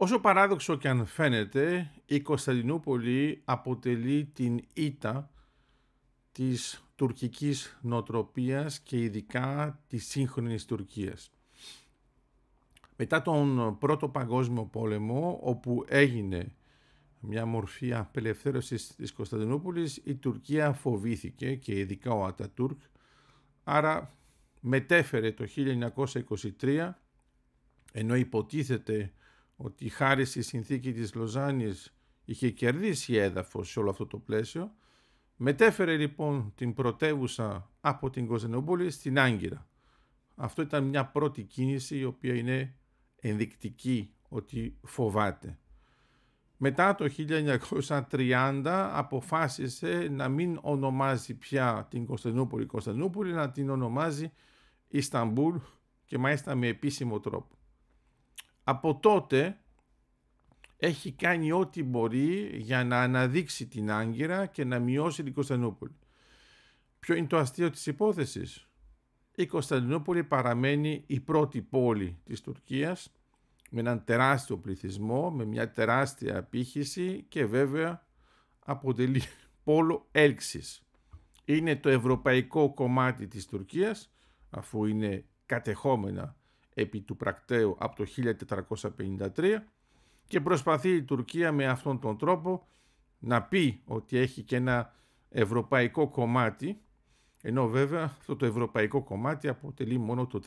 Όσο παράδοξο και αν φαίνεται, η Κωνσταντινούπολη αποτελεί την ήττα της τουρκικής νοτροπίας και ειδικά της σύγχρονης Τουρκίας. Μετά τον Πρώτο Παγκόσμιο Πόλεμο, όπου έγινε μια μορφή απελευθέρωσης της Κωνσταντινούπολης, η Τουρκία φοβήθηκε και ειδικά ο Ατατούρκ, άρα μετέφερε το 1923, ενώ υποτίθεται ότι χάρη στη συνθήκη της Λοζάνης είχε κερδίσει έδαφος σε όλο αυτό το πλαίσιο, μετέφερε λοιπόν την πρωτεύουσα από την Κωνσταντινούπολη στην Άγκυρα. Αυτό ήταν μια πρώτη κίνηση η οποία είναι ενδεικτική ότι φοβάται. Μετά το 1930 αποφάσισε να μην ονομάζει πια την Κωνσταντινούπολη Κωνσταντινούπολη, να την ονομάζει Ισταμπούλ και μάλιστα με επίσημο τρόπο από τότε έχει κάνει ό,τι μπορεί για να αναδείξει την Άγκυρα και να μειώσει την Κωνσταντινούπολη. Ποιο είναι το αστείο της υπόθεσης. Η Κωνσταντινούπολη παραμένει η πρώτη πόλη της Τουρκίας με έναν τεράστιο πληθυσμό, με μια τεράστια απήχηση και βέβαια αποτελεί πόλο έλξης. Είναι το ευρωπαϊκό κομμάτι της Τουρκίας αφού είναι κατεχόμενα επί του πρακτέου από το 1453 και προσπαθεί η Τουρκία με αυτόν τον τρόπο να πει ότι έχει και ένα ευρωπαϊκό κομμάτι ενώ βέβαια αυτό το ευρωπαϊκό κομμάτι αποτελεί μόνο το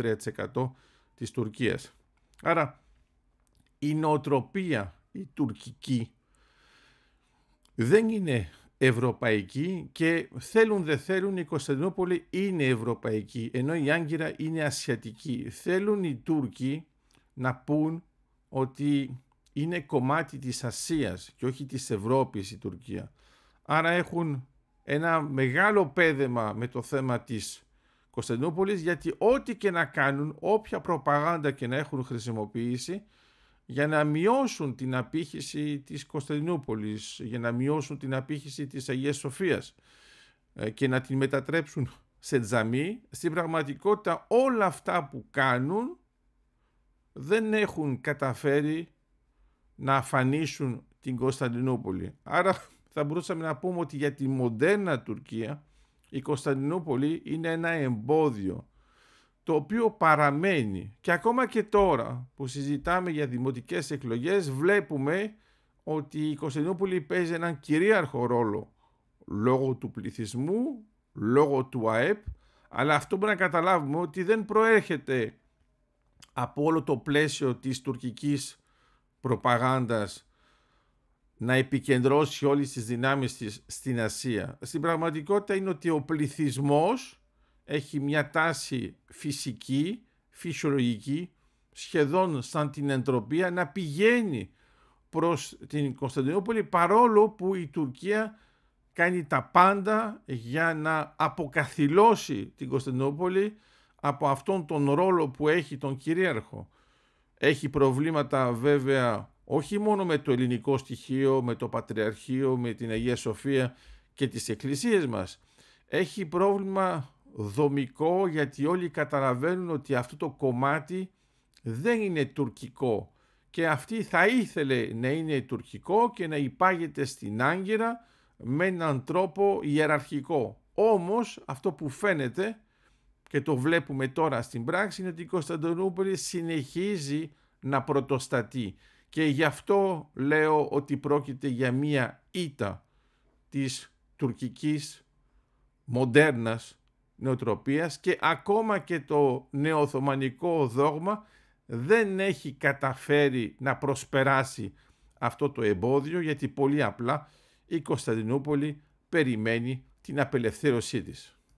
3% της Τουρκίας. Άρα η νοοτροπία η τουρκική δεν είναι ευρωπαϊκή και θέλουν δεν θέλουν η Κωνσταντινούπολη είναι ευρωπαϊκή ενώ η Άγκυρα είναι ασιατική. Θέλουν οι Τούρκοι να πούν ότι είναι κομμάτι της Ασίας και όχι της Ευρώπης η Τουρκία. Άρα έχουν ένα μεγάλο πέδεμα με το θέμα της Κωνσταντινούπολης γιατί ό,τι και να κάνουν, όποια προπαγάνδα και να έχουν χρησιμοποιήσει για να μειώσουν την απήχηση της Κωνσταντινούπολης, για να μειώσουν την απήχηση της Αγίας Σοφίας ε, και να την μετατρέψουν σε τζαμί, στην πραγματικότητα όλα αυτά που κάνουν δεν έχουν καταφέρει να αφανίσουν την Κωνσταντινούπολη. Άρα θα μπορούσαμε να πούμε ότι για τη μοντέρνα Τουρκία η Κωνσταντινούπολη είναι ένα εμπόδιο το οποίο παραμένει και ακόμα και τώρα που συζητάμε για δημοτικές εκλογές βλέπουμε ότι η Κωνσταντινούπολη παίζει έναν κυρίαρχο ρόλο λόγω του πληθυσμού, λόγω του ΑΕΠ αλλά αυτό μπορεί να καταλάβουμε ότι δεν προέρχεται από όλο το πλαίσιο της τουρκικής προπαγάνδας να επικεντρώσει όλες τις δυνάμεις της στην Ασία. Στην πραγματικότητα είναι ότι ο πληθυσμός έχει μια τάση φυσική, φυσιολογική, σχεδόν σαν την εντροπία να πηγαίνει προς την Κωνσταντινούπολη παρόλο που η Τουρκία κάνει τα πάντα για να αποκαθιλώσει την Κωνσταντινούπολη από αυτόν τον ρόλο που έχει τον κυρίαρχο. Έχει προβλήματα βέβαια όχι μόνο με το ελληνικό στοιχείο, με το Πατριαρχείο, με την Αγία Σοφία και τις εκκλησίες μας. Έχει πρόβλημα δομικό γιατί όλοι καταλαβαίνουν ότι αυτό το κομμάτι δεν είναι τουρκικό και αυτή θα ήθελε να είναι τουρκικό και να υπάγεται στην Άγκυρα με έναν τρόπο ιεραρχικό. Όμως αυτό που φαίνεται και το βλέπουμε τώρα στην πράξη είναι ότι η Κωνσταντινούπολη συνεχίζει να πρωτοστατεί και γι' αυτό λέω ότι πρόκειται για μία ήττα της τουρκικής μοντέρνας νοοτροπίας και ακόμα και το νεοοθωμανικό δόγμα δεν έχει καταφέρει να προσπεράσει αυτό το εμπόδιο γιατί πολύ απλά η Κωνσταντινούπολη περιμένει την απελευθέρωσή της.